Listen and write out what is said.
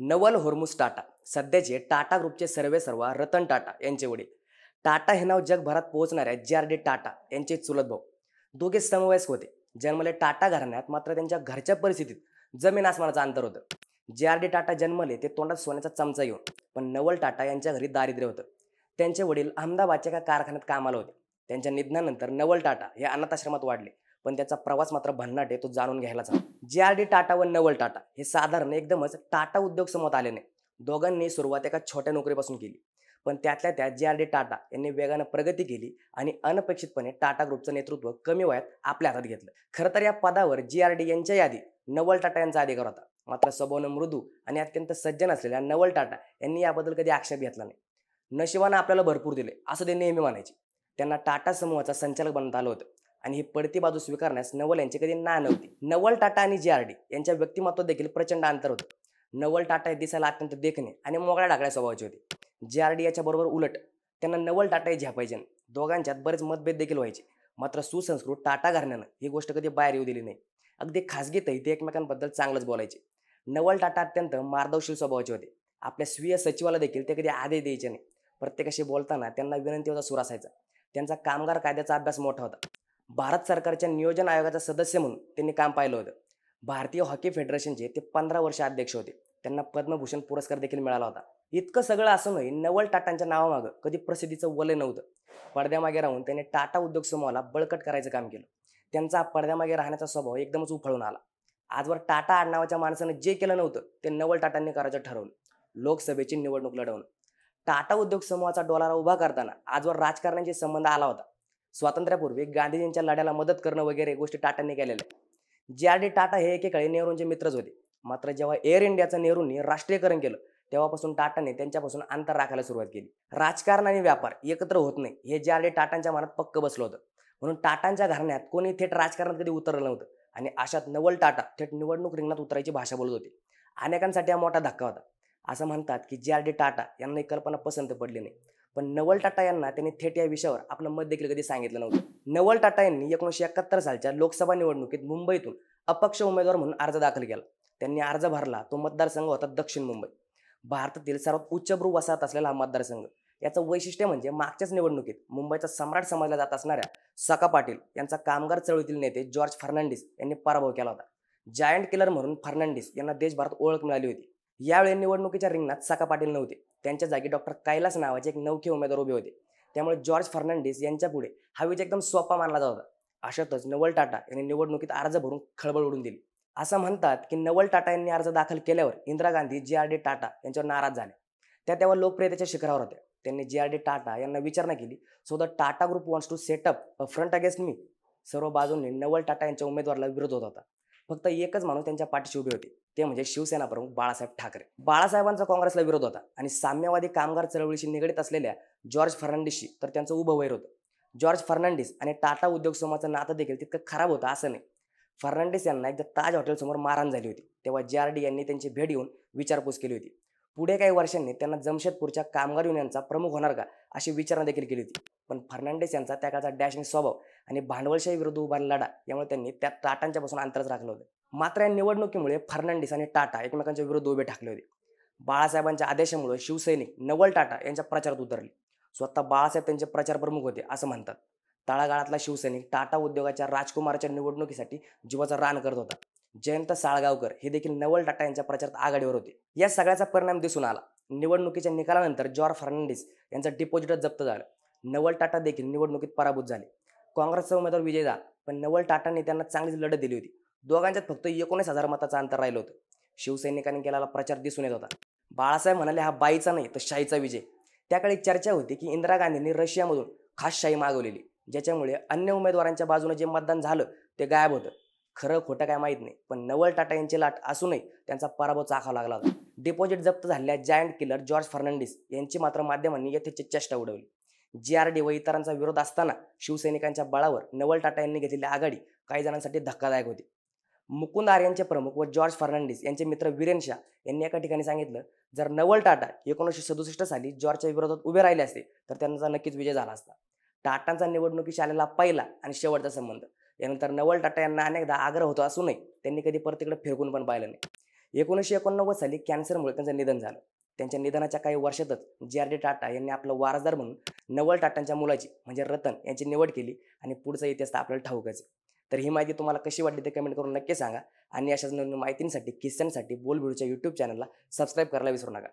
नवल होर्मुस टाटा सध्याचे टाटा ग्रुपचे सर्वे सर्व रतन टाटा यांचे वडील टाटा हे नाव जगभरात पोहोचणाऱ्या जे आर डी टाटा यांचे चुलत भाऊ दोघे समवयस्क होते जन्मले टाटा घराण्यात मात्र त्यांच्या घरच्या परिस्थितीत जमीन आसमानाचं अंतर होतं जे आर डी टाटा जन्मले ते तोंडात सोन्याचा चमचा घेऊन पण नवल टाटा यांच्या घरी दारिद्र्य होतं त्यांचे वडील अहमदाबादच्या एका कारखान्यात कामाला होते त्यांच्या निधनानंतर नवल टाटा हे अनाथाश्रमात वाढले पण त्याचा प्रवास मात्र भन्नाट आहे तो जाणून घ्यायलाच हवा जे आर डी टाटा व नवल टाटा हे साधारण एकदमच टाटा उद्योग समोर आले नाही दोघांनी सुरुवात एका छोट्या नोकरीपासून केली पण त्यातल्या त्यात जे आर डी टाटा यांनी वेगानं प्रगती केली आणि अनपेक्षितपणे टाटा ग्रुपचं नेतृत्व कमी वयात आपल्या हातात घेतलं खरं तर या पदावर जी आर डी यांच्या यादी नवल टाटा यांचा अधिकार होता मात्र स्वभावनं मृदू आणि अत्यंत सज्जन असलेल्या नवल टाटा यांनी याबद्दल कधी आक्षेप घेतला नाही नशिबानं आपल्याला भरपूर दिले असं ते नेहमी म्हणायचे त्यांना टाटा समूहाचा संचालक बनवता आलं होतं आणि ही पडती बाजू स्वीकारण्यास नवल यांचे कधी ना नव्हती नवल टाटा आणि जे आर डी यांच्या व्यक्तिमत्व देखील प्रचंड अंतर होतं नवल टाटा हे दिसायला अत्यंत देखणे आणि मोगळ्या डागळ्या स्वभावाचे होते जे आर डी याच्याबरोबर उलट त्यांना नवल टाटा हे झ्यापायचे दोघांच्यात बरेच मतभेद देखील व्हायचे मात्र सुसंस्कृत टाटा घरण्यानं ही गोष्ट कधी बाहेर येऊ दिली नाही अगदी खासगीतही ते एकमेकांबद्दल चांगलंच बोलायचे नवल टाटा अत्यंत मार्दवशील स्वभावाचे होते आपल्या स्वीय सचिवाला देखील ते कधी आदेश द्यायचे नाही प्रत्येकाशी बोलताना त्यांना विनंतीचा सुर असायचा त्यांचा कामगार कायद्याचा अभ्यास मोठा होता भारत सरकारच्या नियोजन आयोगाचा सदस्य म्हणून त्यांनी काम पाहिलं होतं भारतीय हॉकी फेडरेशनचे ते पंधरा वर्ष अध्यक्ष होते त्यांना पद्मभूषण पुरस्कार देखील मिळाला होता इतकं सगळं असूनही नवल टाटांच्या नावामागं कधी प्रसिद्धीचं वलय नव्हतं पडद्यामागे राहून त्यांनी टाटा उद्योग समूहाला बळकट करायचं काम केलं त्यांचा पडद्यामागे राहण्याचा स्वभाव एकदमच उफळून आला आजवर टाटा आडनावाच्या माणसानं जे केलं नव्हतं ते नवल टाटांनी करायचं ठरवलं लोकसभेची निवडणूक लढवणं टाटा उद्योग समूहाचा डोलारा उभा करताना आजवर राजकारण्याचे संबंध आला होता स्वातंत्र्यापूर्वी गांधीजींच्या लढ्याला मदत करणं वगैरे गोष्टी टाटांनी केलेल्या जे आर डी टाटा हे एकेकाळी नेहरूंचे मित्रच होते मात्र जेव्हा एअर इंडियाचं नेहरूंनी राष्ट्रीयकरण केलं तेव्हापासून टाटाने त्यांच्यापासून अंतर राखायला सुरुवात केली राजकारण आणि व्यापार एकत्र होत नाही हे जे आर डी टाटांच्या मनात पक्क बसलं होतं म्हणून टाटांच्या घराण्यात कोणी थेट राजकारणात कधी उतरलं नव्हतं आणि अशात नवल टाटा थेट निवडणूक रिंगणात उतरायची भाषा बोलत होती अनेकांसाठी हा मोठा धक्का होता असं म्हणतात की जे आर डी टाटा यांना ही कल्पना पसंत पडली नाही पण नवल टाटा यांना त्यांनी थेट या विषयावर आपलं मत देखील कधी सांगितलं नव्हतं नवल टाटा यांनी एकोणीसशे एकाहत्तर सालच्या लोकसभा निवडणुकीत मुंबईतून अपक्ष उमेदवार म्हणून अर्ज दाखल केला त्यांनी अर्ज भरला तो मतदारसंघ होता दक्षिण मुंबई भारतातील सर्वात उच्चभ्रू वसाहत असलेला हा मतदारसंघ याचं वैशिष्ट्य म्हणजे मागच्याच निवडणुकीत मुंबईचा सम्राट समजला जात असणाऱ्या सका पाटील यांचा कामगार चळवळीतील नेते जॉर्ज फर्नांडिस यांनी पराभव केला होता जायंट किलर म्हणून फर्नांडिस यांना देशभरात ओळख मिळाली होती यावेळी निवडणुकीच्या रिंगणात साका पाटील नव्हते त्यांच्या जागी डॉक्टर कैलास नावाचे एक नवखे उमेदवार उभे होते त्यामुळे जॉर्ज फर्नांडिस यांच्या पुढे हा विजय एकदम सोपा मानला जात होता अशातच नवल टाटा यांनी निवडणुकीत अर्ज भरून खळबळ उडून दिली असं म्हणतात की नवल टाटा यांनी अर्ज दाखल केल्यावर इंदिरा गांधी जे आर डी टाटा यांच्यावर नाराज झाले त्या तेव्हा लोकप्रियतेच्या शिखरावर होत्या त्यांनी जे आर डी टाटा यांना विचारणा केली so the Tata group wants to set up a front against मी सर्व बाजूंनी नवल टाटा यांच्या उमेदवाराला विरोध होत होता फक्त एकच माणूस त्यांच्या पाठीशी उभे होते ते म्हणजे शिवसेना प्रमुख बाळासाहेब ठाकरे बाळासाहेबांचा काँग्रेसला विरोध होता आणि साम्यवादी कामगार चळवळीशी निगडीत असलेल्या जॉर्ज फर्नांडिसशी तर त्यांचं उभं वैर होतं जॉर्ज फर्नांडिस आणि टाटा उद्योग समूहाचं नातं देखील तितकं खराब होतं असं नाही फर्नांडिस यांना एकदा ताज हॉटेलसमोर मारहाण झाली होती तेव्हा जे आर डी यांनी त्यांची भेट घेऊन विचारपूस केली होती पुढे काही वर्षांनी त्यांना जमशेदपूरच्या कामगार युनियनचा प्रमुख होणार का अशी विचारणा देखील केली होती पण फर्नांडिस यांचा त्या काळचा आणि स्वभाव आणि भांडवलशाही विरुद्ध उभारला लढा यामुळे त्यांनी त्या टाटांच्यापासून अंतरच राखलं होतं मात्र या निवडणुकीमुळे फर्नांडिस आणि टाटा एकमेकांच्या विरुद्ध उभे ठाकले होते बाळासाहेबांच्या आदेशामुळे शिवसैनिक नवल टाटा यांच्या प्रचारात उतरले स्वतः बाळासाहेब त्यांचे प्रचार प्रमुख होते असं म्हणतात तळागाळातला शिवसैनिक टाटा उद्योगाच्या राजकुमाराच्या निवडणुकीसाठी जीवाचा रान करत होता जयंत साळगावकर हे देखील नवल टाटा यांच्या प्रचारात आघाडीवर होते या सगळ्याचा परिणाम दिसून आला निवडणुकीच्या निकालानंतर जॉर्ज फर्नांडिस यांचं डिपॉझिट जप्त झालं नवल टाटा देखील निवडणुकीत पराभूत झाले काँग्रेसचा उमेदवार विजय झाला पण नवल टाटांनी त्यांना चांगलीच लढत दिली होती दोघांच्यात फक्त एकोणीस हजार मताचं अंतर राहिलं होतं शिवसैनिकांनी केलेला प्रचार दिसून येत होता बाळासाहेब म्हणाले हा बाईचा नाही तर शाहीचा विजय त्याकडे चर्चा होती की इंदिरा गांधींनी रशियामधून खास शाही मागवलेली ज्याच्यामुळे अन्य उमेदवारांच्या बाजूने जे मतदान झालं ते गायब होतं खरं खोटं काय माहीत नाही पण नवल टाटा यांची लाट असूनही त्यांचा पराभव चाखावा लागला होता डिपॉझिट जप्त झालेल्या जायंट किलर जॉर्ज फर्नांडिस यांची मात्र माध्यमांनी यथेची चेष्टा उडवली जे आर डी व इतरांचा विरोध असताना शिवसैनिकांच्या बळावर नवल टाटा यांनी घेतलेली आघाडी काही जणांसाठी धक्कादायक होती मुकुंद आर्यांचे प्रमुख व जॉर्ज फर्नांडिस यांचे मित्र विरेन शाह यांनी एका ठिकाणी सांगितलं जर नवल टाटा एकोणीसशे सदुसष्ट साली जॉर्जच्या विरोधात उभे राहिले असते तर त्यांचा नक्कीच विजय झाला असता टाटांचा निवडणुकीशी आलेला पहिला आणि शेवटचा संबंध यानंतर नवल टाटा यांना अनेकदा आग्रह होतो असूनही त्यांनी कधी परत तिकडे फिरकून पण पाहिलं नाही एकोणीसशे एकोणनव्वद साली कॅन्सरमुळे त्यांचं निधन झालं त्यांच्या निधनाच्या काही वर्षातच जे आर डी टाटा यांनी आपला वारसदार म्हणून नवल टाटांच्या मुलाची म्हणजे रतन यांची निवड केली आणि पुढचा इतिहास आपल्याला आहे तर ही माहिती तुम्हाला कशी वाटली ते कमेंट करून नक्की सांगा आणि अशाच नवीन माहितींसाठी किस्स्यांसाठी बोलबिडूच्या यूट्यूब चॅनलला सबस्क्राईब करायला विसरू नका